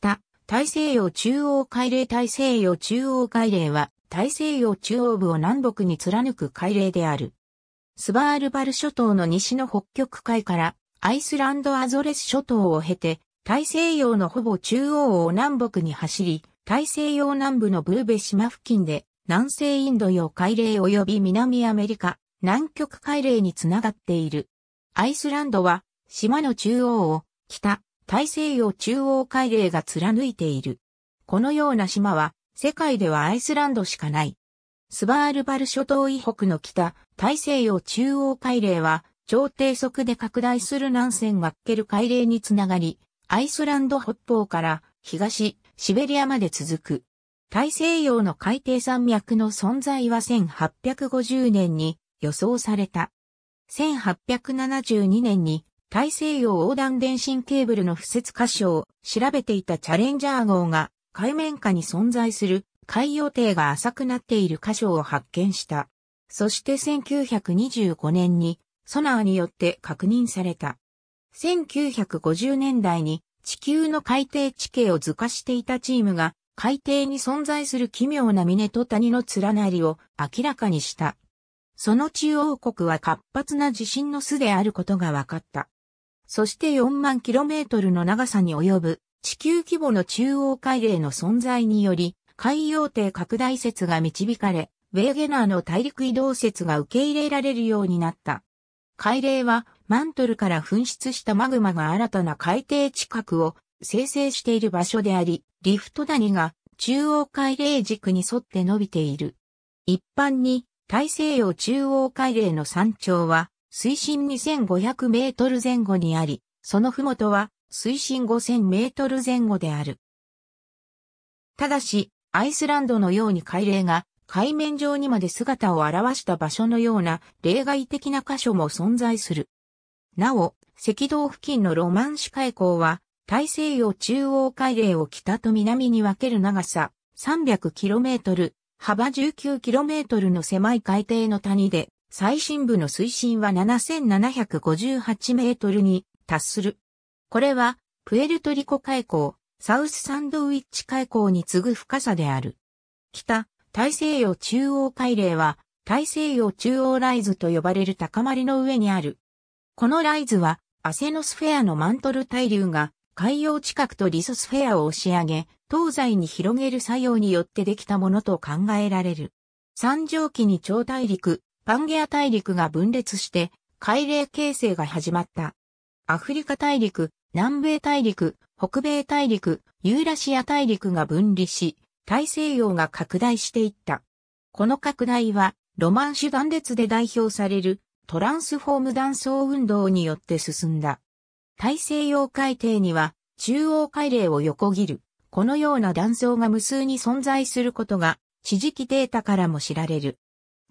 北、大西洋中央海嶺大西洋中央海嶺は、大西洋中央部を南北に貫く海嶺である。スバールバル諸島の西の北極海から、アイスランドアゾレス諸島を経て、大西洋のほぼ中央を南北に走り、大西洋南部のブーベ島付近で、南西インド洋海嶺及び南アメリカ、南極海嶺につながっている。アイスランドは、島の中央を、北、大西洋中央海嶺が貫いている。このような島は世界ではアイスランドしかない。スバールバル諸島以北の北、大西洋中央海嶺は超低速で拡大する南線ワッケル海嶺につながり、アイスランド北方から東、シベリアまで続く。大西洋の海底山脈の存在は1850年に予想された。1872年に大西洋横断電信ケーブルの敷設箇所を調べていたチャレンジャー号が海面下に存在する海洋艇が浅くなっている箇所を発見した。そして1925年にソナーによって確認された。1950年代に地球の海底地形を図化していたチームが海底に存在する奇妙な峰と谷の連なりを明らかにした。その中央国は活発な地震の巣であることが分かった。そして4万 km の長さに及ぶ地球規模の中央海嶺の存在により、海洋底拡大説が導かれ、ウェーゲナーの大陸移動説が受け入れられるようになった。海嶺はマントルから噴出したマグマが新たな海底地殻を生成している場所であり、リフト谷が中央海嶺軸に沿って伸びている。一般に大西洋中央海嶺の山頂は水深2500メートル前後にあり、そのふもとは水深5000メートル前後である。ただし、アイスランドのように海嶺が海面上にまで姿を現した場所のような例外的な箇所も存在する。なお、赤道付近のロマンシ海溝は、大西洋中央海嶺を北と南に分ける長さ 300km、幅 19km の狭い海底の谷で、最深部の水深は7758メートルに達する。これは、プエルトリコ海溝、サウスサンドウィッチ海溝に次ぐ深さである。北、大西洋中央海嶺は、大西洋中央ライズと呼ばれる高まりの上にある。このライズは、アセノスフェアのマントル対流が、海洋近くとリソスフェアを押し上げ、東西に広げる作用によってできたものと考えられる。三条紀に超大陸、パンゲア大陸が分裂して、海嶺形成が始まった。アフリカ大陸、南米大陸、北米大陸、ユーラシア大陸が分離し、大西洋が拡大していった。この拡大は、ロマンシュ断裂で代表されるトランスフォーム断層運動によって進んだ。大西洋海底には中央海嶺を横切る、このような断層が無数に存在することが地磁気データからも知られる。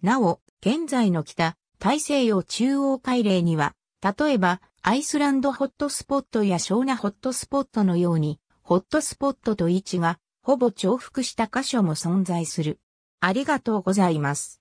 なお、現在の北、大西洋中央海嶺には、例えば、アイスランドホットスポットや小なホットスポットのように、ホットスポットと位置が、ほぼ重複した箇所も存在する。ありがとうございます。